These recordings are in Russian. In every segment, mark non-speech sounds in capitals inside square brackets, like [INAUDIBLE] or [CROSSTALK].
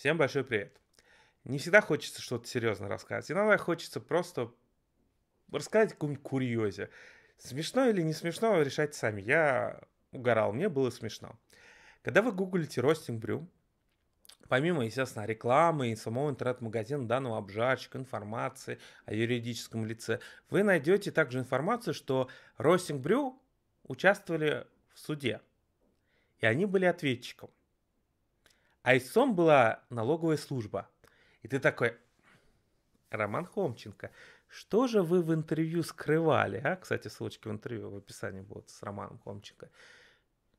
Всем большой привет. Не всегда хочется что-то серьезно рассказать. Иногда хочется просто рассказать какую-нибудь курьезе. Смешно или не смешно, решайте сами. Я угорал, мне было смешно. Когда вы гуглите ростинг брю, помимо, естественно, рекламы и самого интернет-магазина данного обжарщика, информации о юридическом лице, вы найдете также информацию, что Ростинг Брю участвовали в суде, и они были ответчиком. Айсом была налоговая служба. И ты такой, Роман Хомченко, что же вы в интервью скрывали? А, кстати, ссылочки в интервью в описании будут с Романом Хомченко.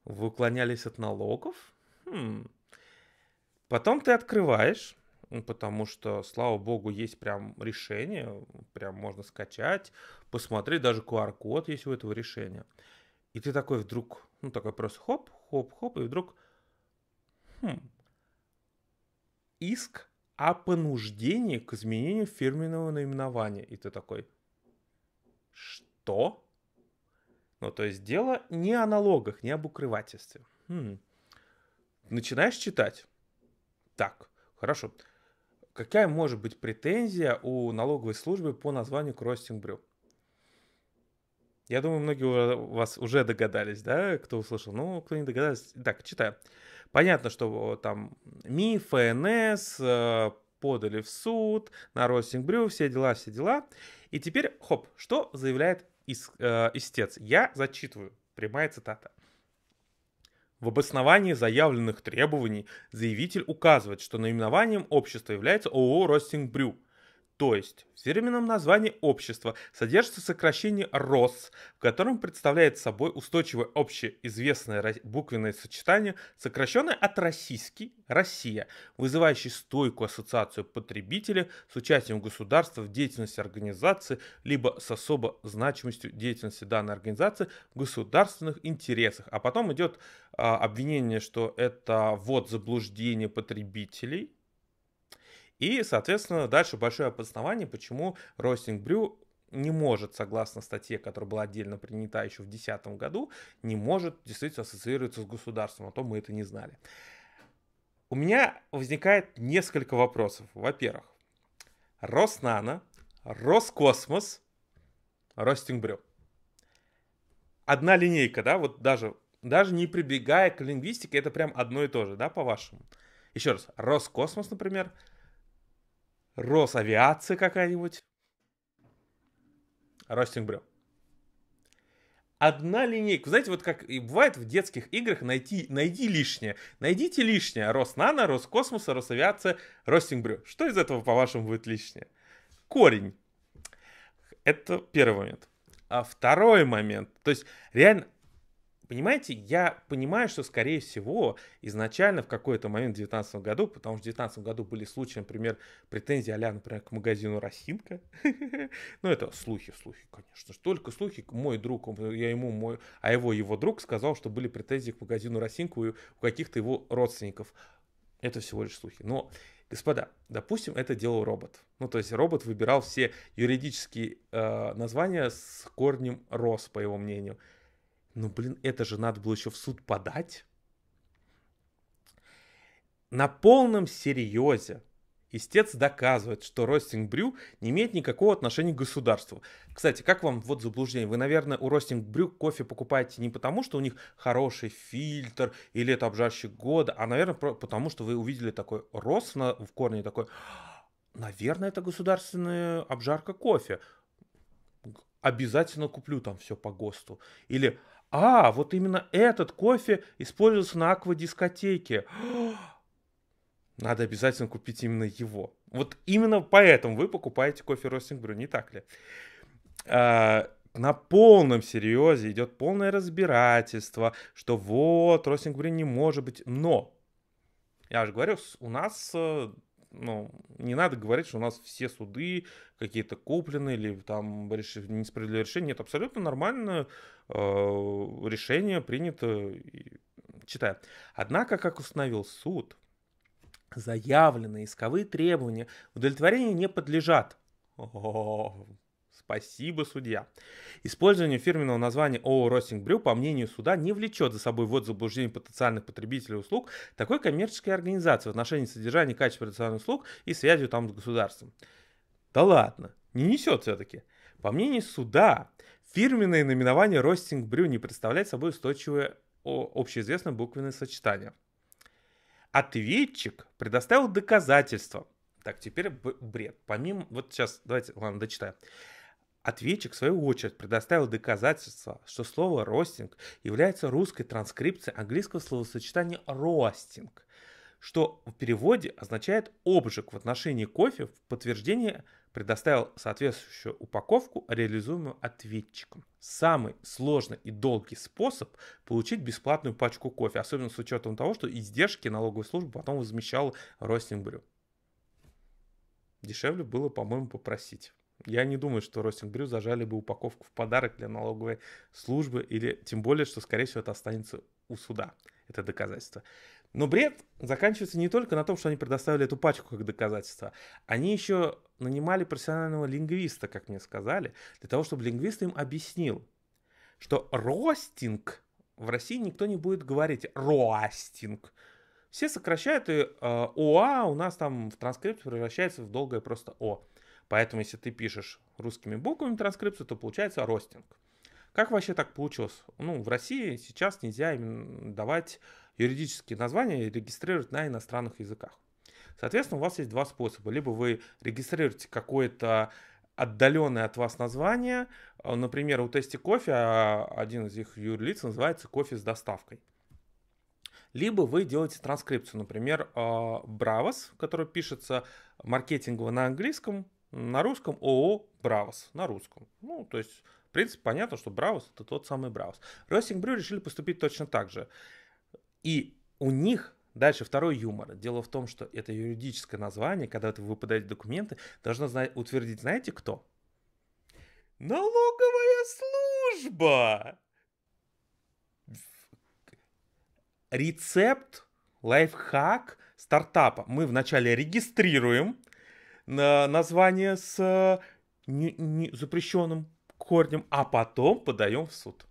Вы уклонялись от налогов? Хм. Потом ты открываешь, потому что, слава богу, есть прям решение, прям можно скачать, посмотреть, даже QR-код есть у этого решения. И ты такой вдруг, ну такой просто хоп, хоп, хоп, и вдруг, хм, иск о понуждении к изменению фирменного наименования. И ты такой, что? Ну, то есть дело не о налогах, не об укрывательстве. Хм. Начинаешь читать. Так, хорошо. Какая может быть претензия у налоговой службы по названию Crossing Brew? Я думаю, многие у вас уже догадались, да, кто услышал. Ну, кто не догадался. Так, читаю. Понятно, что там МИ, ФНС, э, подали в суд, на Россингбрю, все дела, все дела. И теперь, хоп, что заявляет иск, э, истец? Я зачитываю, прямая цитата. В обосновании заявленных требований заявитель указывает, что наименованием общества является ООО «Россингбрю», то есть в термином названии общества содержится сокращение «рос», в котором представляет собой устойчивое общеизвестное буквенное сочетание, сокращенное от «российский» – «Россия», вызывающий стойкую ассоциацию потребителя с участием государства в деятельности организации, либо с особо значимостью деятельности данной организации в государственных интересах. А потом идет а, обвинение, что это вот заблуждение потребителей – и, соответственно, дальше большое обоснование, почему ростинг брю не может, согласно статье, которая была отдельно принята еще в 2010 году, не может действительно ассоциироваться с государством, а то мы это не знали. У меня возникает несколько вопросов. Во-первых, Роснано, Роскосмос, Ростингбрю. Одна линейка, да, вот даже, даже не прибегая к лингвистике, это прям одно и то же, да, по-вашему? Еще раз, Роскосмос, например, Росавиация какая-нибудь. Ростингбрю. Одна линейка. Знаете, вот как и бывает в детских играх, найти, найди лишнее. Найдите лишнее. Роснано, Роскосмоса, Росавиация, Ростингбрю. Что из этого, по-вашему, будет лишнее? Корень. Это первый момент. А второй момент. То есть, реально, Понимаете, я понимаю, что, скорее всего, изначально в какой-то момент в 2019 году, потому что в 2019 году были случаи, например, претензии а например, к магазину «Росинка». [LAUGHS] Ну, это слухи, слухи, конечно же. Только слухи. Мой друг, я ему мой, а его его друг сказал, что были претензии к магазину «Росинка» у каких-то его родственников. Это всего лишь слухи. Но Господа, допустим, это делал робот. Ну, то есть робот выбирал все юридические э, названия с корнем «рос», по его мнению. Ну, блин, это же надо было еще в суд подать. На полном серьезе истец доказывает, что Ростинг-Брю не имеет никакого отношения к государству. Кстати, как вам вот заблуждение? Вы, наверное, у Ростинг-Брю кофе покупаете не потому, что у них хороший фильтр или это обжарщик года, а, наверное, потому что вы увидели такой рост на, в корне, такой, наверное, это государственная обжарка кофе. Обязательно куплю там все по ГОСТу. Или, а, вот именно этот кофе используется на аквадискотеке. [GASPS] Надо обязательно купить именно его. Вот именно поэтому вы покупаете кофе Ростинг Брю, не так ли? А, на полном серьезе идет полное разбирательство, что вот, Ростинг Брю не может быть. Но, я же говорю, у нас э, ну, не надо говорить, что у нас все суды какие-то куплены или там реш... несправедливое решение. Нет, абсолютно нормальное э, решение принято. Читаю. Однако, как установил суд, заявленные исковые требования удовлетворения не подлежат. О, Спасибо, судья. Использование фирменного названия ООО «Ростинг Брю», по мнению суда, не влечет за собой ввод заблуждений потенциальных потребителей услуг такой коммерческой организации в отношении содержания качества традиционных услуг и связью там с государством. Да ладно, не несет все-таки. По мнению суда, фирменное наименование «Ростинг Брю» не представляет собой устойчивое общеизвестное буквенное сочетание. Ответчик предоставил доказательства. Так, теперь бред. Помимо... Вот сейчас, давайте, ладно, дочитаю. Ответчик, в свою очередь, предоставил доказательства, что слово «ростинг» является русской транскрипцией английского словосочетания "Ростинг", что в переводе означает «обжиг» в отношении кофе в подтверждение предоставил соответствующую упаковку, реализуемую ответчиком. Самый сложный и долгий способ получить бесплатную пачку кофе, особенно с учетом того, что издержки налоговой службы потом возмещал Ростинг Брю. Дешевле было, по-моему, попросить. Я не думаю, что Ростинг зажали бы упаковку в подарок для налоговой службы, или тем более, что, скорее всего, это останется у суда. Это доказательство. Но бред заканчивается не только на том, что они предоставили эту пачку как доказательство. Они еще нанимали профессионального лингвиста, как мне сказали, для того, чтобы лингвист им объяснил, что ростинг в России никто не будет говорить Ростинг, Все сокращают, и э, ОА у нас там в транскрипте превращается в долгое просто О. Поэтому, если ты пишешь русскими буквами транскрипцию, то получается ростинг. Как вообще так получилось? Ну, в России сейчас нельзя давать юридические названия и регистрировать на иностранных языках. Соответственно, у вас есть два способа. Либо вы регистрируете какое-то отдаленное от вас название. Э, например, у Тести Кофе а один из их юрлиц называется «Кофе с доставкой». Либо вы делаете транскрипцию, например, э, Bravos, который пишется маркетингово на английском, на русском ООО «Бравос». На русском. Ну, то есть, в принципе, понятно, что «Бравос» — это тот самый «Бравос». Ростинг Брю решили поступить точно так же. И у них Дальше второй юмор. Дело в том, что это юридическое название, когда вы подаете документы, должно утвердить, знаете кто? Налоговая служба! Рецепт, лайфхак стартапа. Мы вначале регистрируем, название с э, не, не запрещенным корнем, а потом подаем в суд.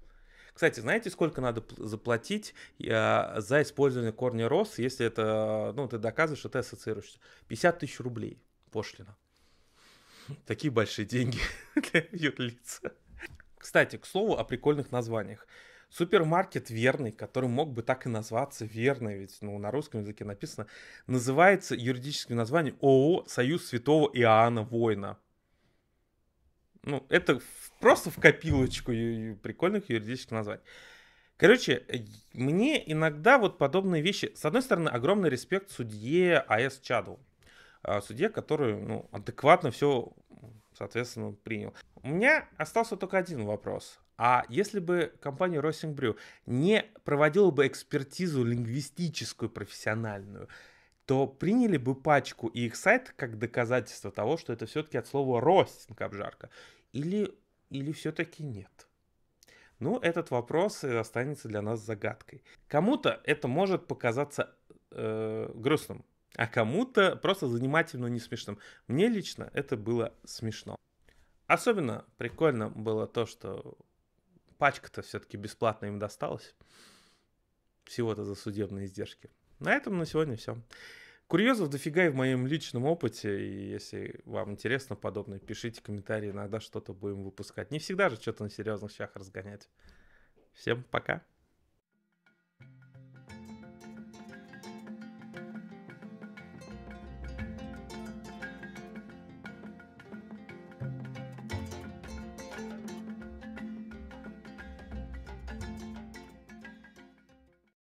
Кстати, знаете, сколько надо заплатить э, за использование корня роз, если это, э, ну, ты доказываешь, что ты ассоциируешься? 50 тысяч рублей пошлина. Такие большие деньги [LAUGHS] для юрлица. Кстати, к слову о прикольных названиях. Супермаркет «Верный», который мог бы так и назваться «Верный», ведь ну, на русском языке написано, называется юридическим названием ООО «Союз Святого Иоанна Война». Ну, это просто в копилочку прикольных юридических названий. Короче, э, мне иногда вот подобные вещи... С одной стороны, огромный респект судье А.С. Чаду. А, судье, который ну, адекватно все соответственно, принял. У меня остался только один вопрос. А если бы компания Rosing Brew не проводила бы экспертизу лингвистическую профессиональную, то приняли бы пачку и их сайт как доказательство того, что это все-таки от слова «ростинг» обжарка? Или, или все-таки нет? Ну, этот вопрос останется для нас загадкой. Кому-то это может показаться э, грустным, а кому-то просто занимательно, не смешным. Мне лично это было смешно. Особенно прикольно было то, что пачка-то все-таки бесплатно им досталась. Всего-то за судебные издержки. На этом на сегодня все. Курьезов дофига и в моем личном опыте, и если вам интересно подобное, пишите комментарии, иногда что-то будем выпускать. Не всегда же что-то на серьезных вещах разгонять. Всем пока!